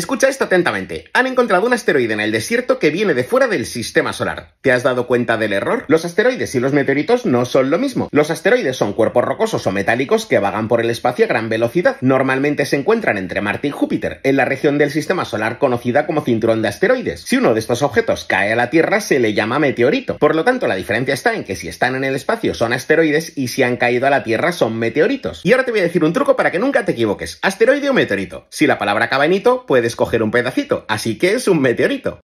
Escucha esto atentamente. Han encontrado un asteroide en el desierto que viene de fuera del sistema solar. ¿Te has dado cuenta del error? Los asteroides y los meteoritos no son lo mismo. Los asteroides son cuerpos rocosos o metálicos que vagan por el espacio a gran velocidad. Normalmente se encuentran entre Marte y Júpiter, en la región del sistema solar conocida como cinturón de asteroides. Si uno de estos objetos cae a la Tierra se le llama meteorito. Por lo tanto, la diferencia está en que si están en el espacio son asteroides y si han caído a la Tierra son meteoritos. Y ahora te voy a decir un truco para que nunca te equivoques. Asteroide o meteorito. Si la palabra acaba en hito, puedes escoger coger un pedacito, así que es un meteorito.